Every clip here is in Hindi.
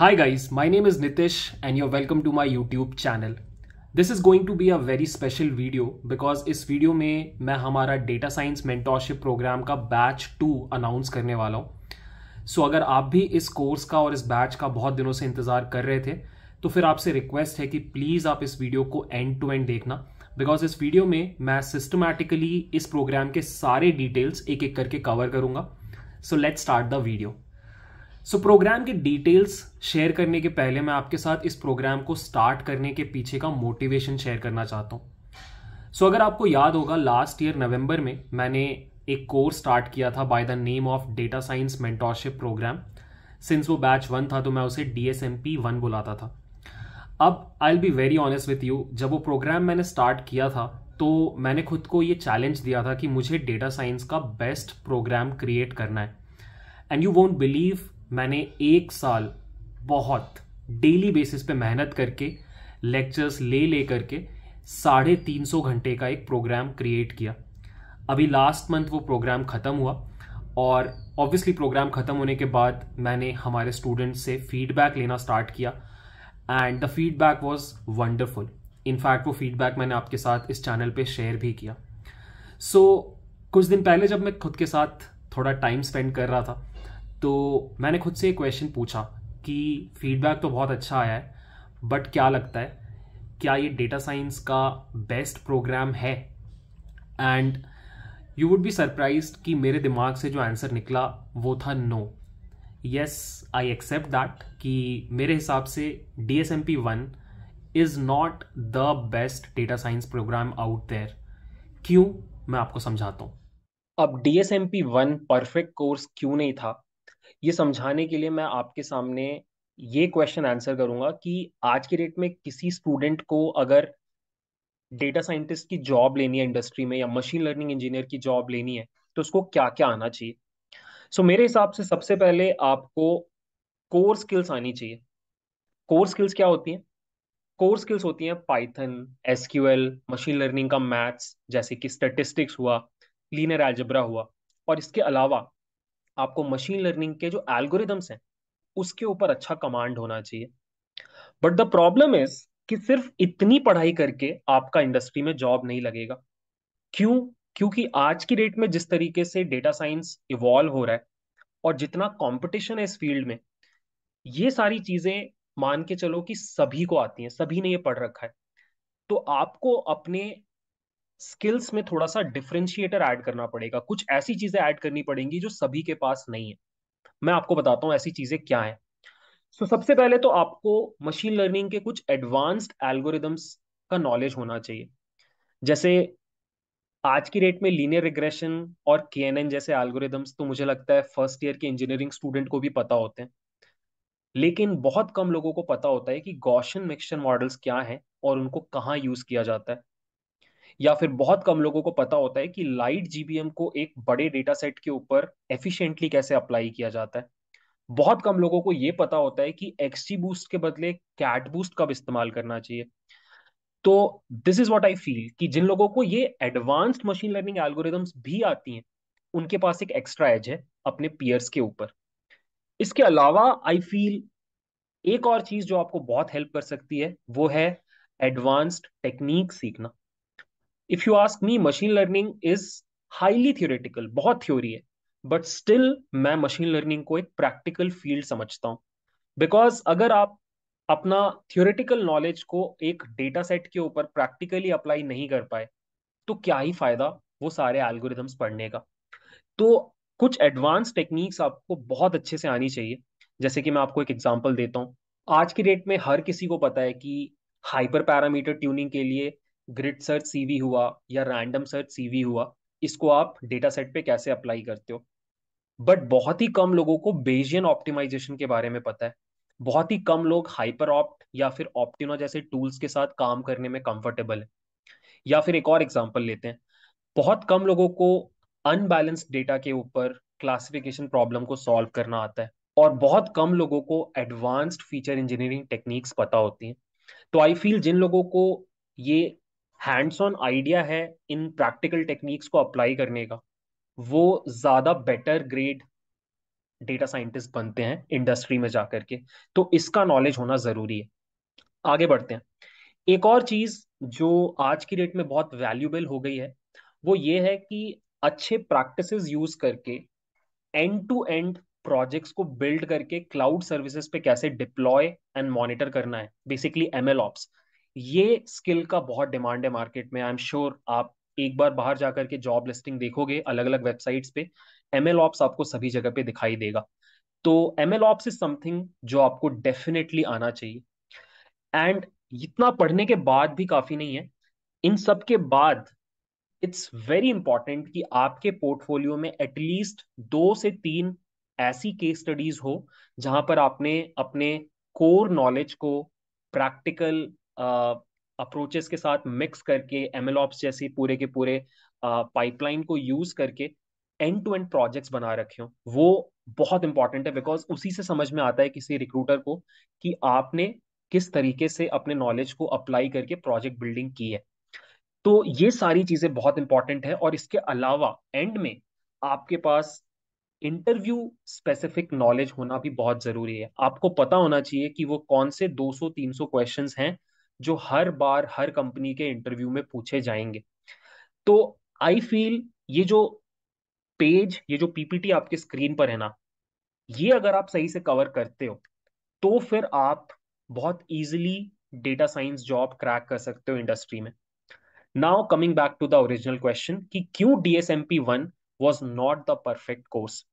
Hi guys, my name is Nitish and you're welcome to my YouTube channel. This is going to be a very special video because इस वीडियो में मैं हमारा डेटा साइंस मेंटोरशिप प्रोग्राम का बैच टू अनाउंस करने वाला हूँ सो so, अगर आप भी इस कोर्स का और इस बैच का बहुत दिनों से इंतज़ार कर रहे थे तो फिर आपसे रिक्वेस्ट है कि प्लीज़ आप इस वीडियो को एंड टू एंड देखना बिकॉज इस वीडियो में मैं सिस्टमैटिकली इस प्रोग्राम के सारे डिटेल्स एक एक करके कवर करूँगा so let start the video so so, program के डिटेल्स शेयर करने के पहले मैं आपके साथ इस प्रोग्राम को स्टार्ट करने के पीछे का मोटिवेशन शेयर करना चाहता हूँ सो so, अगर आपको याद होगा लास्ट ईयर नवंबर में मैंने एक कोर्स स्टार्ट किया था by the name of data science mentorship program since वो बैच वन था तो मैं उसे D S M P one बुलाता था अब I will be very honest with you जब वो प्रोग्राम मैंने स्टार्ट किया था तो मैंने खुद को ये चैलेंज दिया था कि मुझे डेटा साइंस का बेस्ट प्रोग्राम क्रिएट करना है एंड यू वोंट बिलीव मैंने एक साल बहुत डेली बेसिस पे मेहनत करके लेक्चर्स ले ले करके साढ़े तीन सौ घंटे का एक प्रोग्राम क्रिएट किया अभी लास्ट मंथ वो प्रोग्राम ख़त्म हुआ और ऑब्वियसली प्रोग्राम ख़त्म होने के बाद मैंने हमारे स्टूडेंट्स से फीडबैक लेना स्टार्ट किया and the feedback was wonderful in fact वो फीडबैक मैंने आपके साथ इस चैनल पे शेयर भी किया सो so, कुछ दिन पहले जब मैं खुद के साथ थोड़ा टाइम स्पेंड कर रहा था तो मैंने खुद से क्वेश्चन पूछा कि फीडबैक तो बहुत अच्छा आया है बट क्या लगता है क्या ये डेटा साइंस का बेस्ट प्रोग्राम है and you would be surprise कि मेरे दिमाग से जो आंसर निकला वो था no yes I accept that कि मेरे हिसाब से D S M P one is not the best data science program out there क्यों मैं आपको समझाता हूँ अब D S M P one perfect course क्यों नहीं था ये समझाने के लिए मैं आपके सामने ये क्वेश्चन आंसर करूंगा कि आज के डेट में किसी स्टूडेंट को अगर डेटा साइंटिस्ट की जॉब लेनी है इंडस्ट्री में या मशीन लर्निंग इंजीनियर की जॉब लेनी है तो उसको क्या क्या आना चाहिए सो so, मेरे हिसाब से सबसे पहले आपको कोर स्किल्स आनी चाहिए कोर स्किल्स क्या होती हैं कोर स्किल्स होती हैं पाइथन एसक्यूएल मशीन लर्निंग का मैथ्स जैसे कि स्टेटिस्टिक्स हुआ लीनर एल्जब्रा हुआ और इसके अलावा आपको मशीन लर्निंग के जो एल्गोरिदम्स हैं उसके ऊपर अच्छा कमांड होना चाहिए बट द प्रॉब्लम इज कि सिर्फ इतनी पढ़ाई करके आपका इंडस्ट्री में जॉब नहीं लगेगा क्यों क्योंकि आज की डेट में जिस तरीके से डेटा साइंस इवॉल्व हो रहा है और जितना कंपटीशन है इस फील्ड में ये सारी चीजें मान के चलो कि सभी को आती हैं सभी ने ये पढ़ रखा है तो आपको अपने स्किल्स में थोड़ा सा डिफ्रेंशिएटर ऐड करना पड़ेगा कुछ ऐसी चीजें ऐड करनी पड़ेंगी जो सभी के पास नहीं है मैं आपको बताता हूँ ऐसी चीजें क्या है सो so, सबसे पहले तो आपको मशीन लर्निंग के कुछ एडवांस्ड एल्गोरिदम्स का नॉलेज होना चाहिए जैसे आज की डेट में लीनियर रिग्रेशन और के जैसे एल्गोरिदम्स तो मुझे लगता है फर्स्ट ईयर के इंजीनियरिंग स्टूडेंट को भी पता होते हैं लेकिन बहुत कम लोगों को पता होता है कि गौशन मिक्सचर मॉडल्स क्या हैं और उनको कहाँ यूज किया जाता है या फिर बहुत कम लोगों को पता होता है कि लाइट जीबीएम को एक बड़े डेटा सेट के ऊपर एफिशिएंटली कैसे अप्लाई किया जाता है बहुत कम लोगों को ये पता होता है कि एक्सटी बूस्ट के बदले कैट बूस्ट कब इस्तेमाल करना चाहिए तो this is what I feel कि जिन लोगों को ये एडवांस्ड मशीन लर्निंग एल्गोरिदम्स भी आती हैं उनके पास एक एक्स्ट्रा एज है अपने पियर्स के ऊपर इसके अलावा आई फील एक और चीज जो आपको बहुत हेल्प कर सकती है वो है एडवांस्ड टेक्निक सीखना if you ask me machine learning is highly theoretical बहुत थ्योरी है बट स्टिल मैं मशीन लर्निंग को एक प्रैक्टिकल फील्ड समझता हूँ बिकॉज अगर आप अपना थियोरेटिकल नॉलेज को एक डेटा सेट के ऊपर प्रैक्टिकली अप्लाई नहीं कर पाए तो क्या ही फायदा वो सारे एल्गोरिदम्स पढ़ने का तो कुछ एडवांस टेक्निक्स आपको बहुत अच्छे से आनी चाहिए जैसे कि मैं आपको एक एग्जाम्पल देता हूँ आज की डेट में हर किसी को पता है कि हाइपर पैरामीटर ट्यूनिंग के लिए ग्रिड सर्च सीवी हुआ या रैंडम सर्च सीवी हुआ इसको आप डेटा सेट पे कैसे अप्लाई करते हो बट बहुत ही कम लोगों को बेजियन ऑप्टिमाइजेशन के बारे में पता है बहुत ही कम लोग हाइपर ऑप्ट या फिर ऑप्टिनो जैसे टूल्स के साथ काम करने में कंफर्टेबल है या फिर एक और एग्जाम्पल लेते हैं बहुत कम लोगों को अनबैलेंस्ड डेटा के ऊपर क्लासिफिकेशन प्रॉब्लम को सॉल्व करना आता है और बहुत कम लोगों को एडवांस्ड फीचर इंजीनियरिंग टेक्निक्स पता होती हैं तो आई फील जिन लोगों को ये हैंड्स ऑन आइडिया है इन प्रैक्टिकल टेक्निक्स को अप्लाई करने का वो ज़्यादा बेटर ग्रेड डेटा साइंटिस्ट बनते हैं इंडस्ट्री में जाकर के तो इसका नॉलेज होना ज़रूरी है आगे बढ़ते हैं एक और चीज़ जो आज की डेट में बहुत वैल्यूबल हो गई है वो ये है कि अच्छे प्रैक्टिसेस यूज़ करके एंड टू एंड प्रोजेक्ट्स को बिल्ड करके क्लाउड सर्विसेज पे कैसे डिप्लॉय एंड मॉनिटर करना है बेसिकली एम एल ऑप्स ये स्किल का बहुत डिमांड है मार्केट में आई एम श्योर आप एक बार बाहर जाकर के जॉब लिस्टिंग देखोगे अलग अलग वेबसाइट्स पे एम एल ऑप्स आपको सभी जगह पे दिखाई देगा तो M L ops is something जो आपको डेफिनेटली आना चाहिए एंड इतना पढ़ने के बाद भी काफी नहीं है इन सब के बाद इट्स वेरी इंपॉर्टेंट कि आपके पोर्टफोलियो में एटलीस्ट दो से तीन ऐसी केस स्टडीज हो जहां पर आपने अपने कोर नॉलेज को प्रैक्टिकल अप्रोचेस के साथ मिक्स करके एमएलॉप्स जैसे पूरे के पूरे पाइपलाइन को यूज करके एंड टू एंड प्रोजेक्ट्स बना रखे हो वो बहुत इंपॉर्टेंट है बिकॉज उसी से समझ में आता है किसी रिक्रूटर को कि आपने किस तरीके से अपने नॉलेज को अप्लाई करके प्रोजेक्ट बिल्डिंग की है तो ये सारी चीजें बहुत इंपॉर्टेंट है और इसके अलावा एंड में आपके पास इंटरव्यू स्पेसिफिक नॉलेज होना भी बहुत जरूरी है आपको पता होना चाहिए कि वो कौन से 200-300 क्वेश्चंस हैं जो हर बार हर कंपनी के इंटरव्यू में पूछे जाएंगे तो आई फील ये जो पेज ये जो पीपीटी आपके स्क्रीन पर है ना ये अगर आप सही से कवर करते हो तो फिर आप बहुत easily data science job crack कर सकते हो इंडस्ट्री में now coming back to the original question कि क्यों DSMP one was not the perfect course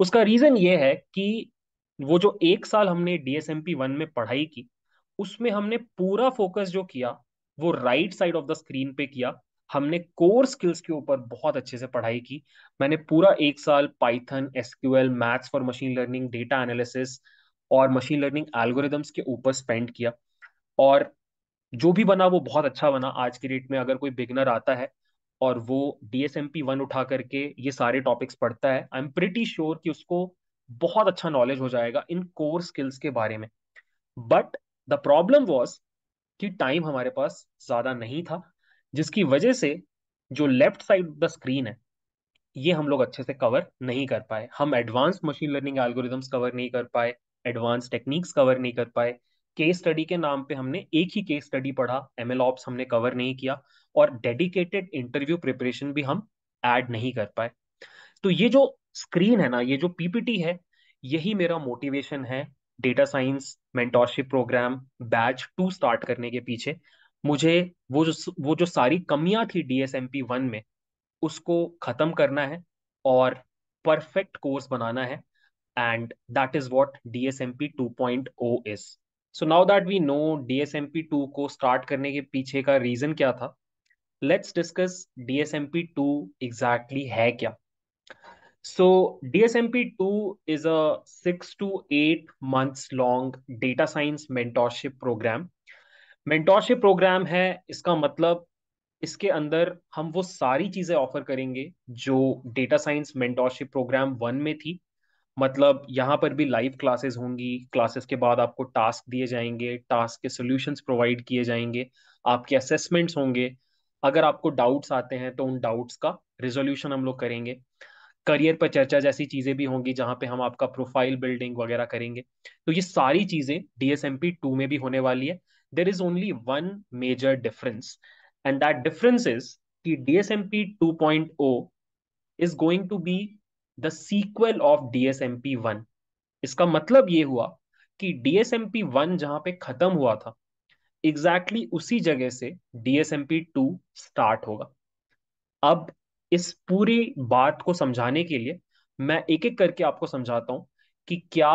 उसका रीजन ये है कि वो जो एक साल हमने डीएसएमपी वन में पढ़ाई की उसमें हमने पूरा फोकस जो किया वो right side of the screen पे किया हमने कोर स्किल्स के ऊपर बहुत अच्छे से पढ़ाई की मैंने पूरा एक साल Python SQL maths for machine learning data analysis और मशीन लर्निंग एल्गोरिदम्स के ऊपर स्पेंड किया और जो भी बना वो बहुत अच्छा बना आज के डेट में अगर कोई बिगनर आता है और वो D S M P one उठा करके ये सारे टॉपिक्स पढ़ता है आई एम प्रिटी श्योर कि उसको बहुत अच्छा नॉलेज हो जाएगा इन कोर स्किल्स के बारे में बट द प्रॉब्लम वॉज कि टाइम हमारे पास ज्यादा नहीं था जिसकी वजह से जो लेफ्ट साइड द स्क्रीन है ये हम लोग अच्छे से कवर नहीं कर पाए हम advance machine learning algorithms cover नहीं कर पाए एडवांस टेक्निक्स कवर नहीं कर पाए केस स्टडी के नाम पे हमने एक ही केस स्टडी पढ़ा एम एल ऑप्स हमने कवर नहीं किया और डेडिकेटेड इंटरव्यू प्रिपरेशन भी हम ऐड नहीं कर पाए तो ये जो स्क्रीन है ना ये जो पीपीटी है यही मेरा मोटिवेशन है data science mentorship program batch two start करने के पीछे मुझे वो जो वो जो सारी कमियां थी डीएसएमपी वन में उसको खत्म करना है और परफेक्ट कोर्स बनाना है and that is what D S M P two point O what so now that we know D S M P two को स्टार्ट करने के पीछे का रीजन क्या था, let's discuss D S M P two exactly है क्या. So DSMP2 is a six to eight months long data science mentorship program. Mentorship program है इसका मतलब इसके अंदर हम वो सारी चीजें ऑफर करेंगे जो data science mentorship program one में थी मतलब यहाँ पर भी लाइव क्लासेस होंगी क्लासेस के बाद आपको टास्क दिए जाएंगे टास्क के सॉल्यूशंस प्रोवाइड किए जाएंगे आपके असेसमेंट्स होंगे अगर आपको डाउट्स आते हैं तो उन डाउट्स का रिजोल्यूशन हम लोग करेंगे करियर पर चर्चा जैसी चीजें भी होंगी जहां पे हम आपका प्रोफाइल बिल्डिंग वगैरह करेंगे तो ये सारी चीजें डीएसएमपी टू में भी होने वाली है there is only one major difference and that difference is कि DSMP two point O is going to be the sequel of DSMP one इसका मतलब ये हुआ कि डीएसएमपी वन जहां पे खत्म हुआ था एग्जैक्टली exactly उसी जगह से डीएसएमपी टू स्टार्ट होगा अब इस पूरी बात को समझाने के लिए मैं एक एक करके आपको समझाता हूं कि क्या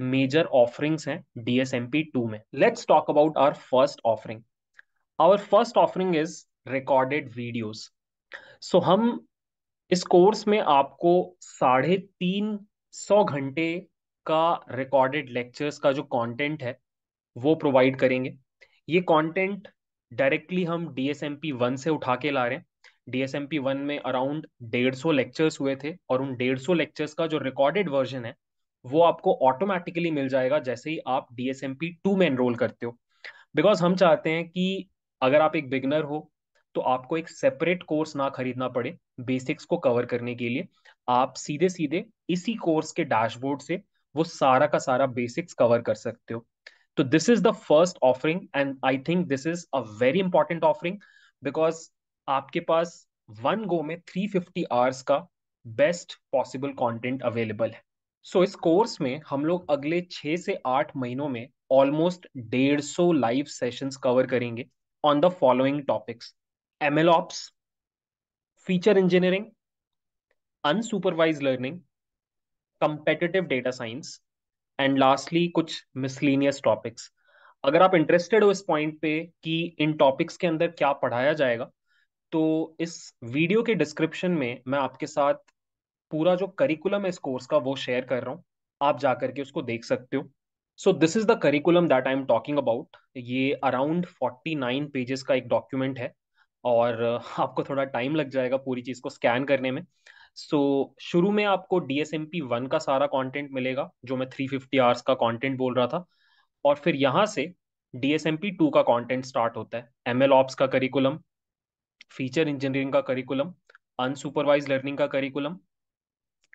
मेजर ऑफरिंग्स हैं डीएसएमपी टू में let's talk about our first offering our first offering is recorded videos so हम इस कोर्स में आपको साढ़े तीन सौ घंटे का रिकॉर्डेड लेक्चर्स का जो कंटेंट है वो प्रोवाइड करेंगे ये कंटेंट डायरेक्टली हम डीएसएमपी वन से उठा के ला रहे हैं डीएसएमपी वन में अराउंड डेढ़ सौ लेक्चर्स हुए थे और उन डेढ़ सौ लेक्चर्स का जो रिकॉर्डेड वर्जन है वो आपको ऑटोमेटिकली मिल जाएगा जैसे ही आप डीएसएमपी टू में एनरोल करते हो बिकॉज हम चाहते हैं कि अगर आप एक बिगनर हो तो आपको एक सेपरेट कोर्स ना खरीदना पड़े बेसिक्स को कवर करने के लिए आप सीधे सीधे इसी कोर्स के डैशबोर्ड से वो सारा का सारा बेसिक्स कवर कर सकते हो तो this is the first offering and I think this is a very important offering because आपके पास वन गो में 350 आवर्स का बेस्ट पॉसिबल कंटेंट अवेलेबल है सो so, इस कोर्स में हम लोग अगले छः से आठ महीनों में ऑलमोस्ट डेढ़ सौ लाइव सेशंस कवर करेंगे on the following topics M L ops feature engineering unsupervised learning competitive data science and lastly कुछ मिसलिनियस टॉपिक्स अगर आप इंटरेस्टेड हो इस पॉइंट पे कि इन टॉपिक्स के अंदर क्या पढ़ाया जाएगा तो इस वीडियो के डिस्क्रिप्शन में मैं आपके साथ पूरा जो करिकुलम है इस कोर्स का वो शेयर कर रहा हूँ आप जा करके उसको देख सकते हो so this is the curriculum that I am talking about ये अराउंड फोर्टी नाइन पेजेस का एक डॉक्यूमेंट है और आपको थोड़ा टाइम लग जाएगा पूरी चीज़ को स्कैन करने में सो so, शुरू में आपको D S M P one का सारा कॉन्टेंट मिलेगा जो मैं थ्री फिफ्टी आवर्स का कॉन्टेंट बोल रहा था और फिर यहाँ से D S M P two का कॉन्टेंट स्टार्ट होता है एम एल ऑप्स का करिकुलम फीचर इंजीनियरिंग का करिकुलम अनसुपरवाइज लर्निंग का करिकुलम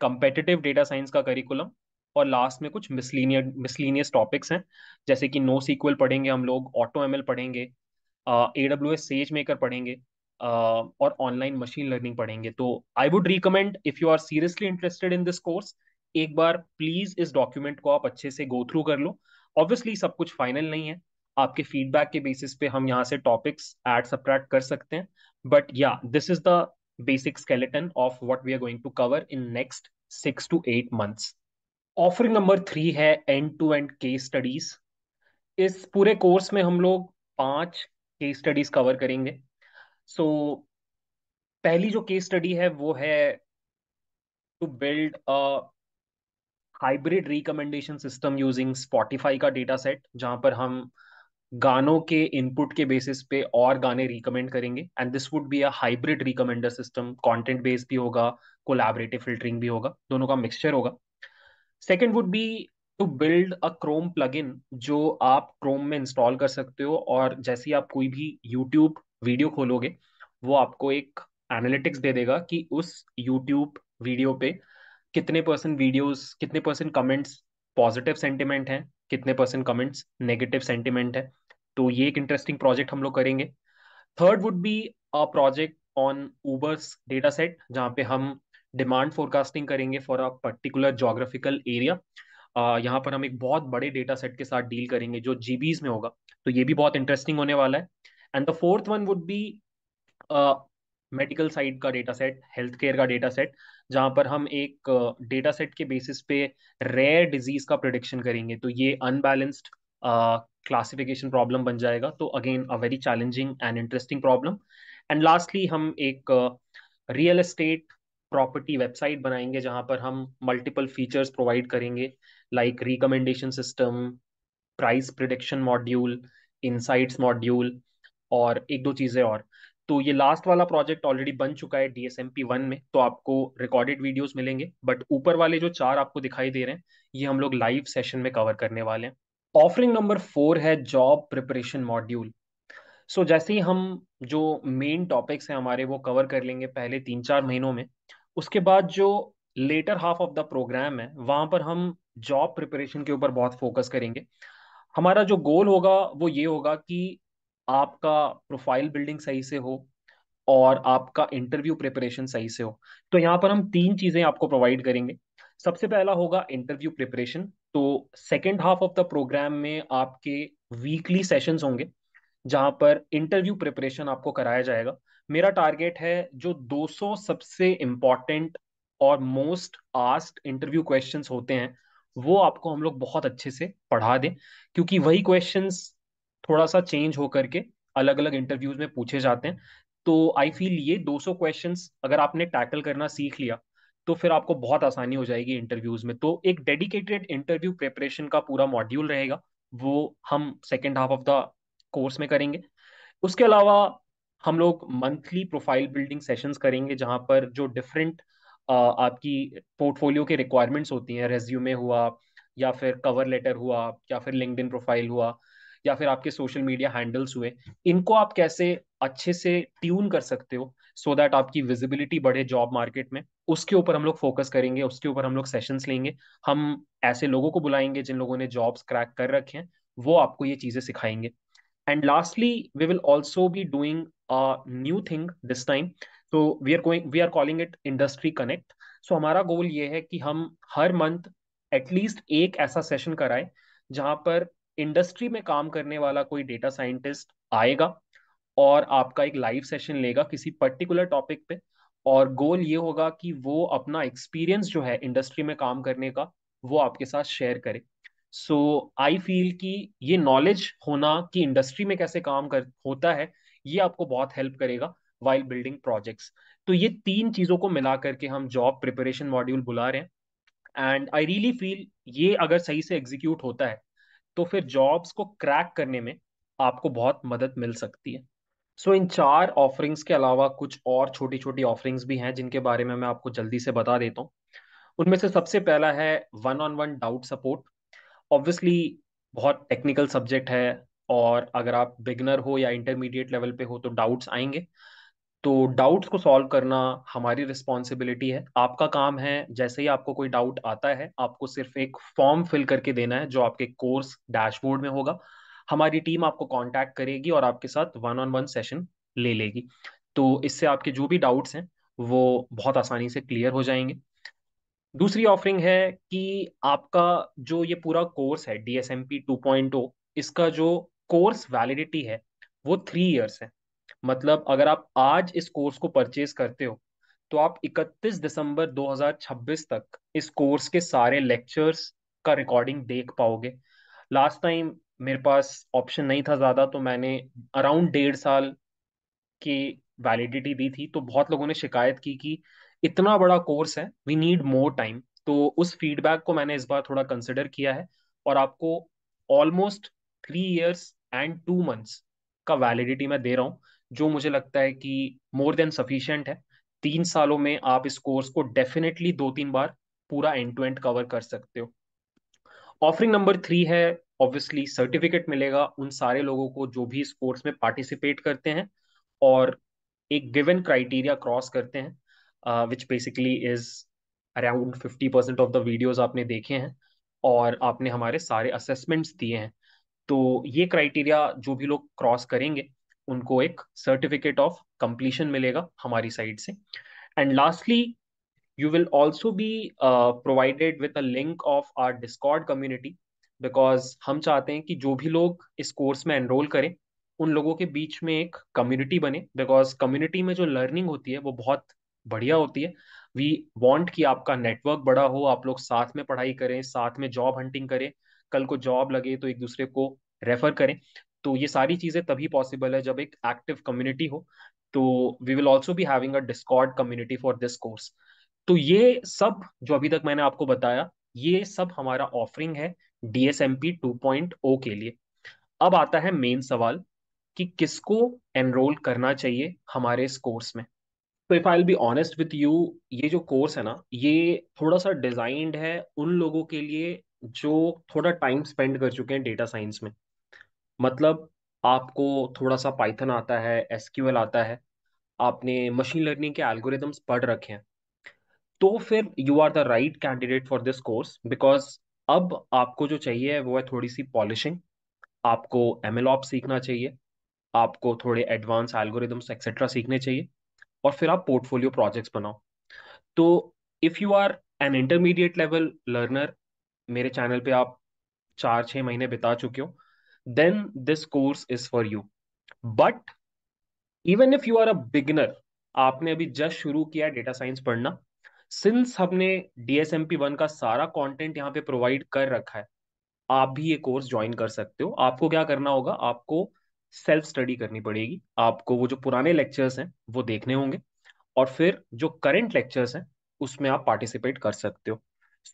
कंपेटिटिव डेटा साइंस का करिकुलम और लास्ट में कुछ मिसलिनियर मिसलिनियस टॉपिक्स हैं जैसे कि नो सीक्वल पढ़ेंगे हम लोग ऑटो एम पढ़ेंगे A W S SageMaker पढ़ेंगे uh, और ऑनलाइन मशीन लर्निंग पढ़ेंगे तो I would recommend if you are seriously interested in this course एक बार प्लीज़ इस डॉक्यूमेंट को आप अच्छे से गो थ्रू कर लो ऑब्वियसली सब कुछ फाइनल नहीं है आपके फीडबैक के बेसिस पे हम यहाँ से टॉपिक्स एड सब्रैक्ट कर सकते हैं but yeah this is the basic skeleton of what we are going to cover in next six to eight months. Offering number three है end to end case studies इस पूरे कोर्स में हम लोग पांच केस स्टडीज कवर करेंगे सो so, पहली जो केस स्टडी है वो है to build a hybrid recommendation system using Spotify का डेटा सेट जहां पर हम uh, गानों के इनपुट के बेसिस पे और गाने रिकमेंड करेंगे and this would be a hybrid recommender system content based भी होगा कोलैबोरेटिव फिल्टरिंग भी होगा दोनों का मिक्सचर होगा second would be to build a Chrome plugin जो आप क्रोम में इंस्टॉल कर सकते हो और जैसे आप कोई भी यूट्यूब वीडियो खोलोगे वो आपको एक एनालिटिक्स दे देगा कि उस यूट्यूब वीडियो पे कितने परसेंट वीडियोस कितने परसेंट कमेंट्स पॉजिटिव सेंटिमेंट हैं कितने परसेंट कमेंट्स नेगेटिव सेंटिमेंट है तो ये एक इंटरेस्टिंग प्रोजेक्ट हम लोग करेंगे third would be a project on Uber's data set जहाँ पे हम डिमांड फोरकास्टिंग करेंगे for a particular geographical area यहाँ पर हम एक बहुत बड़े डेटा सेट के साथ डील करेंगे जो जीबीज में होगा तो ये भी बहुत इंटरेस्टिंग होने वाला है and the fourth one would be medical side का डेटा सेट हेल्थ केयर का डेटा सेट जहाँ पर हम एक डेटा uh, सेट के बेसिस पे रेयर डिजीज का प्रोडिक्शन करेंगे तो ये अनबैलेंस्ड क्लासिफिकेशन प्रॉब्लम बन जाएगा तो again a very challenging and interesting problem and lastly हम एक रियल एस्टेट प्रॉपर्टी वेबसाइट बनाएंगे जहां पर हम मल्टीपल फीचर्स प्रोवाइड करेंगे like recommendation system price prediction module insights module और एक दो चीज़ें और तो ये लास्ट वाला प्रोजेक्ट ऑलरेडी बन चुका है डीएसएमपी वन में तो आपको रिकॉर्डेड वीडियोस मिलेंगे बट ऊपर वाले जो चार आपको दिखाई दे रहे हैं ये हम लोग लाइव सेशन में कवर करने वाले हैं ऑफरिंग नंबर फोर है जॉब प्रिपरेशन मॉड्यूल सो जैसे ही हम जो मेन टॉपिक्स हैं हमारे वो कवर कर लेंगे पहले तीन चार महीनों में उसके बाद जो later half of the program है वहाँ पर हम जॉब प्रिपरेशन के ऊपर बहुत फोकस करेंगे हमारा जो गोल होगा वो ये होगा कि आपका प्रोफाइल बिल्डिंग सही से हो और आपका इंटरव्यू प्रिपरेशन सही से हो तो यहाँ पर हम तीन चीज़ें आपको प्रोवाइड करेंगे सबसे पहला होगा इंटरव्यू प्रिपरेशन तो second half of the program में आपके वीकली सेशंस होंगे जहां पर इंटरव्यू प्रिपरेशन आपको कराया जाएगा मेरा टारगेट है जो 200 सबसे इम्पॉर्टेंट और मोस्ट आस्ट इंटरव्यू क्वेश्चंस होते हैं वो आपको हम लोग बहुत अच्छे से पढ़ा दें क्योंकि वही क्वेश्चंस थोड़ा सा चेंज हो करके अलग अलग इंटरव्यूज में पूछे जाते हैं तो आई फील ये 200 क्वेश्चंस अगर आपने टैकल करना सीख लिया तो फिर आपको बहुत आसानी हो जाएगी इंटरव्यूज में तो एक डेडिकेटेड इंटरव्यू प्रिपरेशन का पूरा मॉड्यूल रहेगा वो हम second half of the course में करेंगे उसके अलावा हम लोग मंथली प्रोफाइल बिल्डिंग सेशंस करेंगे जहां पर जो डिफरेंट आपकी पोर्टफोलियो के रिक्वायरमेंट्स होती हैं रेज्यूमे हुआ या फिर कवर लेटर हुआ या फिर लिंकड प्रोफाइल हुआ या फिर आपके सोशल मीडिया हैंडल्स हुए इनको आप कैसे अच्छे से ट्यून कर सकते हो सो so दैट आपकी विजिबिलिटी बढ़े जॉब मार्केट में उसके ऊपर हम लोग फोकस करेंगे उसके ऊपर हम लोग सेशंस लेंगे हम ऐसे लोगों को बुलाएंगे जिन लोगों ने जॉब्स क्रैक कर रखे हैं वो आपको ये चीज़ें सिखाएंगे and lastly we will also be doing new thing this time तो we are going we are calling it industry connect so हमारा गोल ये है कि हम हर मंथ एटलीस्ट एक ऐसा सेशन कराएं जहाँ पर इंडस्ट्री में काम करने वाला कोई डेटा साइंटिस्ट आएगा और आपका एक लाइव सेशन लेगा किसी पर्टिकुलर टॉपिक पे और गोल ये होगा कि वो अपना एक्सपीरियंस जो है इंडस्ट्री में काम करने का वो आपके साथ शेयर करे सो आई फील कि ये नॉलेज होना कि इंडस्ट्री में कैसे काम कर होता है ये आपको बहुत हेल्प करेगा वाइल बिल्डिंग प्रोजेक्ट्स तो ये तीन चीज़ों को मिला करके हम जॉब प्रिपरेशन मॉड्यूल बुला रहे हैं एंड आई रियली फील ये अगर सही से एग्जीक्यूट होता है तो फिर जॉब्स को क्रैक करने में आपको बहुत मदद मिल सकती है सो so, इन चार ऑफरिंग्स के अलावा कुछ और छोटी छोटी ऑफरिंग्स भी हैं जिनके बारे में मैं आपको जल्दी से बता देता हूँ उनमें से सबसे पहला है one on one doubt support obviously बहुत टेक्निकल सब्जेक्ट है और अगर आप बिगनर हो या इंटरमीडिएट लेवल पे हो तो डाउट्स आएंगे तो डाउट्स को सॉल्व करना हमारी रिस्पॉन्सिबिलिटी है आपका काम है जैसे ही आपको कोई डाउट आता है आपको सिर्फ एक फॉर्म फिल करके देना है जो आपके कोर्स डैशबोर्ड में होगा हमारी टीम आपको कांटेक्ट करेगी और आपके साथ वन ऑन वन सेशन ले लेगी तो इससे आपके जो भी डाउट्स हैं वो बहुत आसानी से क्लियर हो जाएंगे दूसरी ऑफरिंग है कि आपका जो ये पूरा कोर्स है D S M P two point इसका जो कोर्स वैलिडिटी है वो थ्री ईयर्स है मतलब अगर आप आज इस कोर्स को परचेज करते हो तो आप 31 दिसंबर 2026 तक इस कोर्स के सारे लेक्चर्स का रिकॉर्डिंग देख पाओगे लास्ट टाइम मेरे पास ऑप्शन नहीं था ज़्यादा तो मैंने अराउंड डेढ़ साल की वैलिडिटी दी थी तो बहुत लोगों ने शिकायत की कि इतना बड़ा कोर्स है वी नीड मोर टाइम तो उस फीडबैक को मैंने इस बार थोड़ा कंसिडर किया है और आपको almost three years and two months का वैलिडिटी मैं दे रहा हूँ जो मुझे लगता है कि मोर देन सफिशियंट है तीन सालों में आप इस कोर्स को डेफिनेटली दो तीन बार पूरा एंड टू एंड कवर कर सकते हो ऑफरिंग नंबर थ्री है ऑब्वियसली सर्टिफिकेट मिलेगा उन सारे लोगों को जो भी इस कोर्स में पार्टिसिपेट करते हैं और एक गिवन क्राइटेरिया क्रॉस करते हैं which basically is around fifty percent of the videos आपने देखे हैं और आपने हमारे सारे असेसमेंट्स दिए हैं तो ये क्राइटेरिया जो भी लोग क्रॉस करेंगे उनको एक सर्टिफिकेट ऑफ कंप्लीशन मिलेगा हमारी साइड से and lastly you will also be provided with a link of our Discord community because हम चाहते हैं कि जो भी लोग इस कोर्स में एनरोल करें उन लोगों के बीच में एक कम्युनिटी बने बिकॉज कम्युनिटी में जो लर्निंग होती है वो बहुत बढ़िया होती है वी वॉन्ट कि आपका नेटवर्क बड़ा हो आप लोग साथ में पढ़ाई करें साथ में जॉब हंटिंग करें कल को जॉब लगे तो एक दूसरे को रेफर करें तो ये सारी चीजें तभी पॉसिबल है जब एक एक्टिव कम्युनिटी हो तो वी विल ऑल्सो भी having a Discord community for this course तो ये सब जो अभी तक मैंने आपको बताया ये सब हमारा ऑफरिंग है डीएसएमपी 2.0 के लिए अब आता है मेन सवाल कि किसको एनरोल करना चाहिए हमारे इस कोर्स में तो if I will be honest with you ये जो कोर्स है ना ये थोड़ा सा डिजाइंड है उन लोगों के लिए जो थोड़ा टाइम स्पेंड कर चुके हैं डेटा साइंस में मतलब आपको थोड़ा सा पाइथन आता है एसक्यूएल आता है आपने मशीन लर्निंग के एल्गोरिदम्स पढ़ रखे हैं तो फिर you are the right candidate for this course because अब आपको जो चाहिए वो है थोड़ी सी पॉलिशिंग आपको एम सीखना चाहिए आपको थोड़े एडवांस एल्गोरिदम्स एक्सेट्रा सीखने चाहिए और फिर आप पोर्टफोलियो प्रोजेक्ट्स बनाओ तो if you are an intermediate level learner मेरे चैनल पे आप चार छः महीने बिता चुके हो then this course is for you but even if you are a beginner आपने अभी जस्ट शुरू किया है डेटा साइंस पढ़ना सिंस हमने डीएसएमपी वन का सारा कंटेंट यहाँ पे प्रोवाइड कर रखा है आप भी ये कोर्स ज्वाइन कर सकते हो आपको क्या करना होगा आपको सेल्फ स्टडी करनी पड़ेगी आपको वो जो पुराने लेक्चर्स हैं वो देखने होंगे और फिर जो करेंट लेक्चर्स हैं उसमें आप पार्टिसिपेट कर सकते हो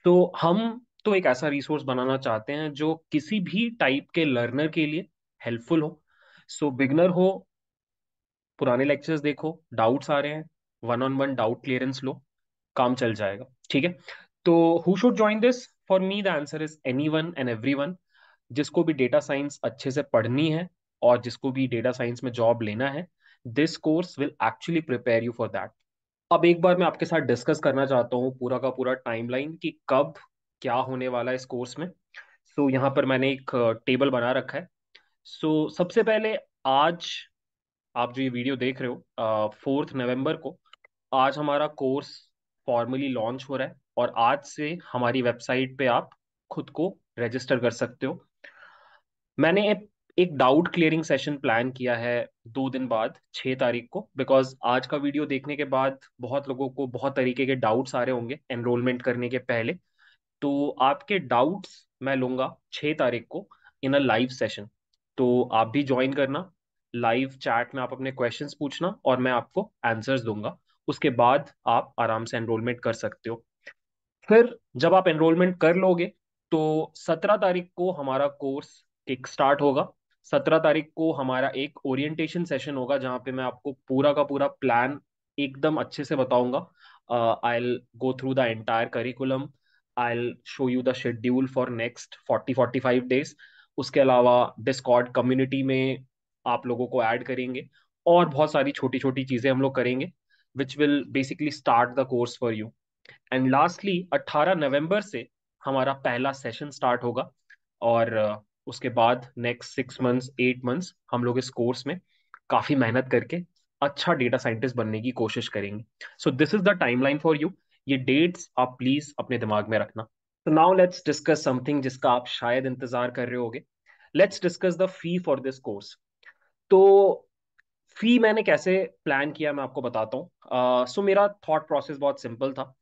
तो हम तो एक ऐसा रिसोर्स बनाना चाहते हैं जो किसी भी टाइप के लर्नर के लिए हेल्पफुल हो सो so, बिगनर हो पुराने लेक्चर्स देखो डाउट्स आ रहे हैं one on one doubt clearance लो काम चल जाएगा ठीक है तो who should join this for me the answer is anyone and everyone जिसको भी डेटा साइंस अच्छे से पढ़नी है और जिसको भी डेटा साइंस में जॉब लेना है this course will actually prepare you for that अब एक बार मैं आपके साथ डिस्कस करना चाहता हूँ पूरा का पूरा टाइमलाइन कि कब क्या होने वाला है इस कोर्स में सो so, यहाँ पर मैंने एक टेबल बना रखा है सो so, सबसे पहले आज आप जो ये वीडियो देख रहे हो फोर्थ नवंबर को आज हमारा कोर्स फॉर्मली लॉन्च हो रहा है और आज से हमारी वेबसाइट पे आप खुद को रजिस्टर कर सकते हो मैंने एक डाउट क्लियरिंग सेशन प्लान किया है दो दिन बाद छः तारीख को बिकॉज आज का वीडियो देखने के बाद बहुत लोगों को बहुत तरीके के डाउट्स आ रहे होंगे एनरोलमेंट करने के पहले तो आपके डाउट्स मैं लूंगा छह तारीख को इन अ लाइव सेशन तो आप भी ज्वाइन करना लाइव चैट में आप अपने क्वेश्चंस पूछना और मैं आपको आंसर्स दूंगा उसके बाद आप आराम से एनरोलमेंट कर सकते हो फिर जब आप एनरोलमेंट कर लोगे तो सत्रह तारीख को हमारा कोर्स किक स्टार्ट होगा सत्रह तारीख को हमारा एक ओरिएंटेशन सेशन होगा जहाँ पे मैं आपको पूरा का पूरा प्लान एकदम अच्छे से बताऊंगा I'll go through the entire curriculum I show you the schedule for next forty forty five days उसके अलावा डिस्कॉर्ड कम्युनिटी में आप लोगों को ऐड करेंगे और बहुत सारी छोटी छोटी चीज़ें हम लोग करेंगे which will basically start the course for you and lastly 18 नवंबर से हमारा पहला सेशन स्टार्ट होगा और uh, उसके बाद next six months eight months हम लोग इस कोर्स में काफ़ी मेहनत करके अच्छा डेटा साइंटिस्ट बनने की कोशिश करेंगे so this is the timeline for you ये डेट्स आप प्लीज अपने दिमाग में रखना तो नाउ लेट्स डिस्कस समथिंग जिसका आप शायद इंतजार कर रहे होगे let's discuss the fee for this course तो फी मैंने कैसे प्लान किया मैं आपको बताता हूँ सो uh, so मेरा थॉट प्रोसेस बहुत सिंपल था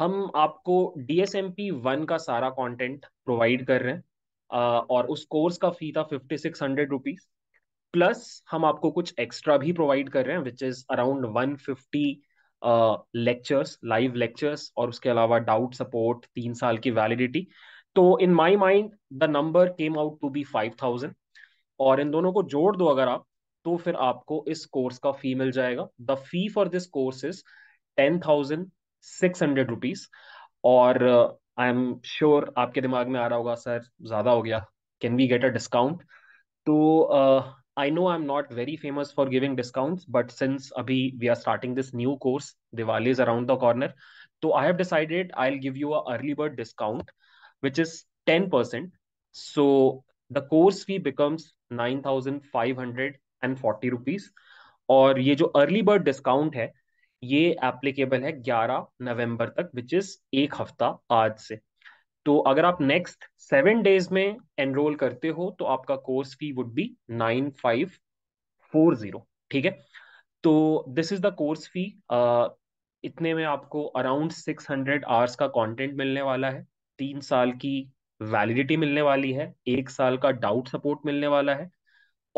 हम आपको D S M P one का सारा कॉन्टेंट प्रोवाइड कर रहे हैं uh, और उस कोर्स का फी था fifty six hundred rupees plus हम आपको कुछ एक्स्ट्रा भी प्रोवाइड कर रहे हैं which is around one fifty lectures live lectures और उसके अलावा डाउट सपोर्ट तीन साल की वैलिडिटी तो in my mind the number came out to be five thousand और इन दोनों को जोड़ दो अगर आप तो फिर आपको इस कोर्स का फी मिल जाएगा the fee for this course is ten thousand six hundred rupees और आई एम श्योर आपके दिमाग में आ रहा होगा सर ज्यादा हो गया can we get a discount तो I know I am not very famous for giving discount but since अभी we are starting this new course Diwali is around the corner तो I have decided I will give you a early bird discount which is ten percent so the course fee becomes nine thousand five hundred and forty rupees और ये जो अर्ली बर्ड डिस्काउंट है ये एप्लीकेबल है ग्यारह नवम्बर तक विच इज एक हफ्ता आज से तो अगर आप नेक्स्ट सेवन डेज में एनरोल करते हो तो आपका course fee would be nine five four zero ठीक है तो this is the course fee इतने में आपको अराउंड सिक्स हंड्रेड आवर्स का कंटेंट मिलने वाला है तीन साल की वैलिडिटी मिलने वाली है एक साल का डाउट सपोर्ट मिलने वाला है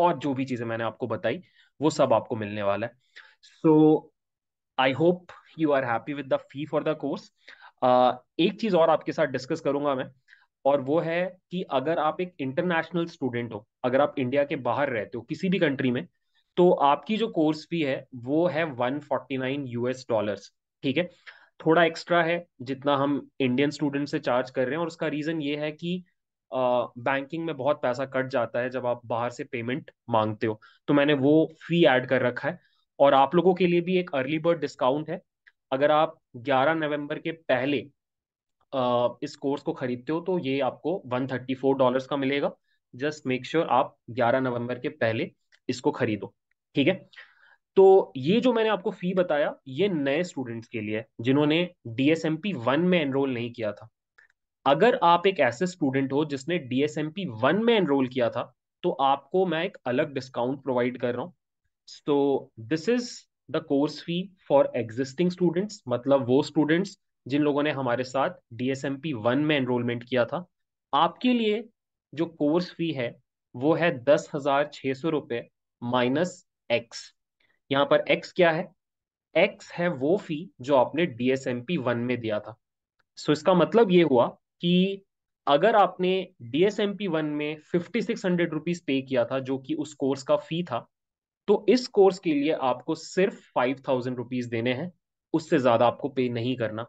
और जो भी चीजें मैंने आपको बताई वो सब आपको मिलने वाला है so I hope you are happy with the fee for the course एक चीज और आपके साथ डिस्कस करूंगा मैं और वो है कि अगर आप एक इंटरनेशनल स्टूडेंट हो अगर आप इंडिया के बाहर रहते हो किसी भी कंट्री में तो आपकी जो कोर्स फी है वो है 149 यूएस डॉलर्स ठीक है थोड़ा एक्स्ट्रा है जितना हम इंडियन स्टूडेंट से चार्ज कर रहे हैं और उसका रीज़न ये है कि बैंकिंग में बहुत पैसा कट जाता है जब आप बाहर से पेमेंट मांगते हो तो मैंने वो फ़ी ऐड कर रखा है और आप लोगों के लिए भी एक अर्ली बर्ड डिस्काउंट है अगर आप 11 नवंबर के पहले इस कोर्स को खरीदते हो तो ये आपको 134 डॉलर्स का मिलेगा जस्ट मेक श्योर आप 11 नवंबर के पहले इसको खरीदो ठीक है तो ये जो मैंने आपको फी बताया ये नए स्टूडेंट्स के लिए है जिन्होंने डीएसएमपी वन में एनरोल नहीं किया था अगर आप एक ऐसे स्टूडेंट हो जिसने डीएसएमपी वन में एनरोल किया था तो आपको मैं एक अलग डिस्काउंट प्रोवाइड कर रहा हूँ तो this is the course fee for existing students मतलब वो स्टूडेंट्स जिन लोगों ने हमारे साथ D S M P one में एनरोलमेंट किया था आपके लिए जो कोर्स फी है वो है दस हजार छह सौ रुपये माइनस एक्स यहाँ पर एक्स क्या है एक्स है वो फी जो आपने D S M P one में दिया था सो इसका मतलब ये हुआ कि अगर आपने D S M P one में fifty six hundred rupees pay किया था जो कि उस कोर्स का फी था तो इस कोर्स के लिए आपको सिर्फ फाइव थाउजेंड रुपीज देने हैं उससे ज्यादा आपको पे नहीं करना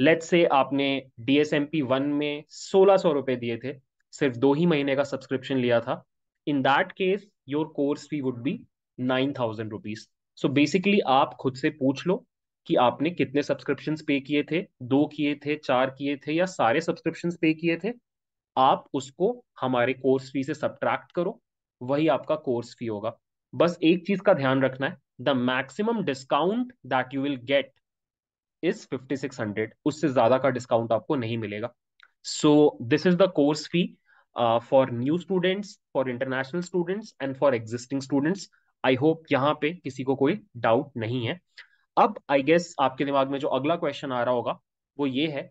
लेट से आपने D S M P one में सोलह सौ रुपये दिए थे सिर्फ दो ही महीने का सब्सक्रिप्शन लिया था in that case your course fee would be nine thousand rupees so basically आप खुद से पूछ लो कि आपने कितने सब्सक्रिप्शन पे किए थे दो किए थे चार किए थे या सारे सब्सक्रिप्शन पे किए थे आप उसको हमारे कोर्स फी से सब्ट्रैक्ट करो वही आपका कोर्स फी होगा बस एक चीज का ध्यान रखना है the maximum discount that you will get is fifty six hundred उससे ज्यादा का डिस्काउंट आपको नहीं मिलेगा so this is the course fee for new students for international students and for existing students I hope यहाँ पे किसी को कोई डाउट नहीं है अब आई गेस आपके दिमाग में जो अगला क्वेश्चन आ रहा होगा वो ये है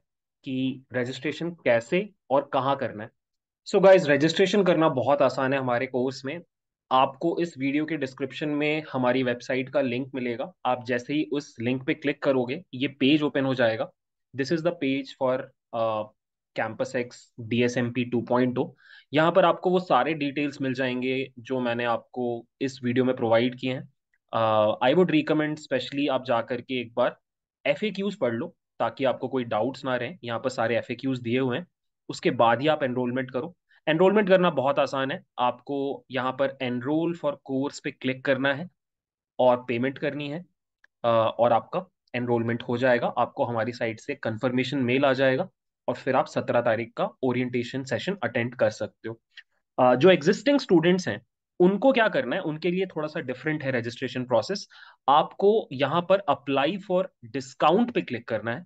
कि रजिस्ट्रेशन कैसे और कहाँ करना है सो गाइज रजिस्ट्रेशन करना बहुत आसान है हमारे कोर्स में आपको इस वीडियो के डिस्क्रिप्शन में हमारी वेबसाइट का लिंक मिलेगा आप जैसे ही उस लिंक पे क्लिक करोगे ये पेज ओपन हो जाएगा this is the page for CampusX D S M P two point two यहाँ पर आपको वो सारे डिटेल्स मिल जाएंगे जो मैंने आपको इस वीडियो में प्रोवाइड किए हैं आई वुड रिकमेंड स्पेशली आप जा करके एक बार एफ ए क्यूज़ पढ़ लो ताकि आपको कोई डाउट्स ना रहें यहाँ पर सारे एफ ए क्यूज़ दिए हुए हैं उसके बाद ही आप एनरोलमेंट करो एनरोलमेंट करना बहुत आसान है आपको यहाँ पर एनरोल फॉर कोर्स पे क्लिक करना है और पेमेंट करनी है और आपका एनरोलमेंट हो जाएगा आपको हमारी साइट से कंफर्मेशन मेल आ जाएगा और फिर आप सत्रह तारीख का ओरिएंटेशन सेशन अटेंड कर सकते हो जो एग्जिस्टिंग स्टूडेंट्स हैं उनको क्या करना है उनके लिए थोड़ा सा डिफरेंट है रजिस्ट्रेशन प्रोसेस आपको यहाँ पर अप्लाई फॉर डिस्काउंट पे क्लिक करना है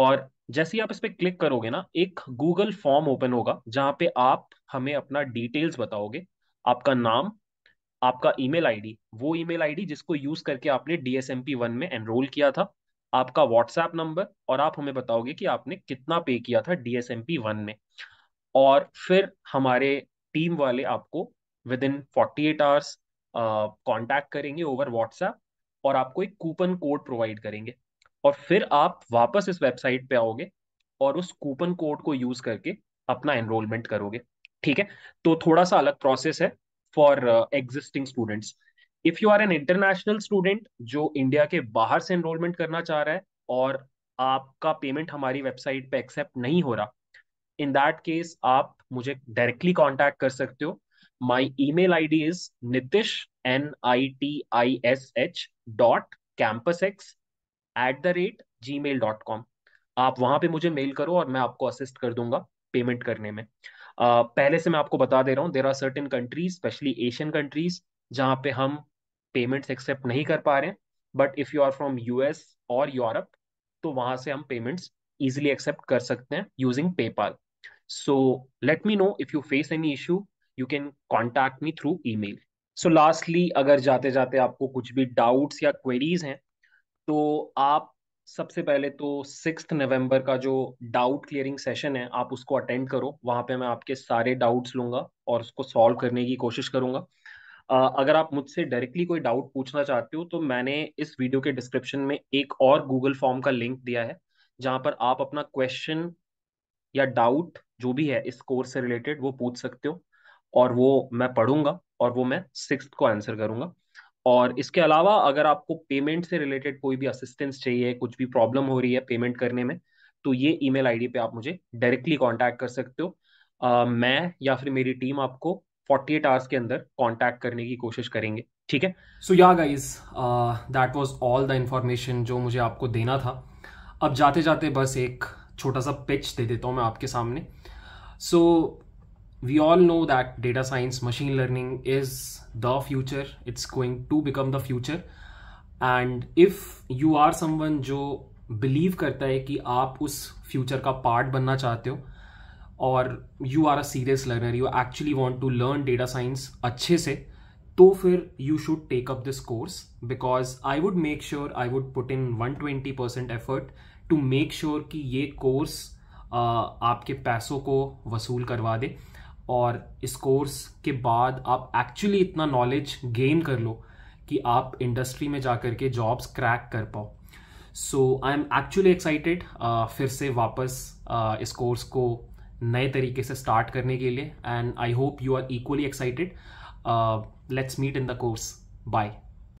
और जैसे ही आप इस पर क्लिक करोगे ना एक गूगल फॉर्म ओपन होगा जहां पे आप हमें अपना डिटेल्स बताओगे आपका नाम आपका ईमेल आईडी वो ईमेल आईडी जिसको यूज करके आपने डीएसएमपी वन में एनरोल किया था आपका व्हाट्सएप नंबर और आप हमें बताओगे कि आपने कितना पे किया था डीएसएमपी वन में और फिर हमारे टीम वाले आपको within forty eight hours contact करेंगे ओवर व्हाट्सएप और आपको एक कूपन कोड प्रोवाइड करेंगे और फिर आप वापस इस वेबसाइट पे आओगे और उस कूपन कोड को यूज करके अपना एनरोलमेंट करोगे ठीक है तो थोड़ा सा अलग प्रोसेस है for existing students if you are an international student जो इंडिया के बाहर से एनरोलमेंट करना चाह रहा है और आपका पेमेंट हमारी वेबसाइट पे एक्सेप्ट नहीं हो रहा इन दैट केस आप मुझे डायरेक्टली कॉन्टैक्ट कर सकते हो my email I D is Nitish N I T I S H dot CampusX at the rate Gmail dot com आप वहां पे मुझे मेल करो और मैं आपको असिस्ट कर दूंगा पेमेंट करने में uh, पहले से मैं आपको बता दे रहा हूँ there are certain countries specially Asian countries जहाँ पे हम पेमेंट्स एक्सेप्ट नहीं कर पा रहे हैं but if you are from US और यूरोप तो वहां से हम पेमेंट्स ईजिली एक्सेप्ट कर सकते हैं using PayPal so let me know if you face any issue you can contact me through email so lastly अगर जाते जाते आपको कुछ भी डाउट्स या क्वेरीज हैं तो आप सबसे पहले तो सिक्स नवंबर का जो डाउट क्लियरिंग सेशन है आप उसको अटेंड करो वहाँ पे मैं आपके सारे डाउट्स लूंगा और उसको सॉल्व करने की कोशिश करूंगा अगर आप मुझसे डायरेक्टली कोई डाउट पूछना चाहते हो तो मैंने इस वीडियो के डिस्क्रिप्शन में एक और गूगल फॉर्म का लिंक दिया है जहाँ पर आप अपना क्वेश्चन या डाउट जो भी है इस कोर्स से रिलेटेड वो पूछ सकते हो और वो मैं पढ़ूंगा और वो मैं सिक्स को आंसर करूंगा और इसके अलावा अगर आपको पेमेंट से रिलेटेड कोई भी असिस्टेंस चाहिए कुछ भी प्रॉब्लम हो रही है पेमेंट करने में तो ये ईमेल आईडी पे आप मुझे डायरेक्टली कांटेक्ट कर सकते हो uh, मैं या फिर मेरी टीम आपको 48 आवर्स के अंदर कांटेक्ट करने की कोशिश करेंगे ठीक है so yeah guys that was all the information जो मुझे आपको देना था अब जाते जाते बस एक छोटा सा पिच दे देता हूँ मैं आपके सामने so so, we all know that data science machine learning is the future it's going to become the future and if you are someone जो बिलीव करता है कि आप उस फ्यूचर का पार्ट बनना चाहते हो और you are a serious learner you actually want to learn data science अच्छे से तो फिर you should take up this course because I would make sure I would put in one twenty percent effort to make sure कि ये कोर्स uh, आपके पैसों को वसूल करवा दे और इस कोर्स के बाद आप एक्चुअली इतना नॉलेज गेन कर लो कि आप इंडस्ट्री में जा करके के जॉब्स क्रैक कर पाओ so I am actually excited फिर से वापस uh, इस कोर्स को नए तरीके से स्टार्ट करने के लिए and I hope you are equally excited let's meet in the course bye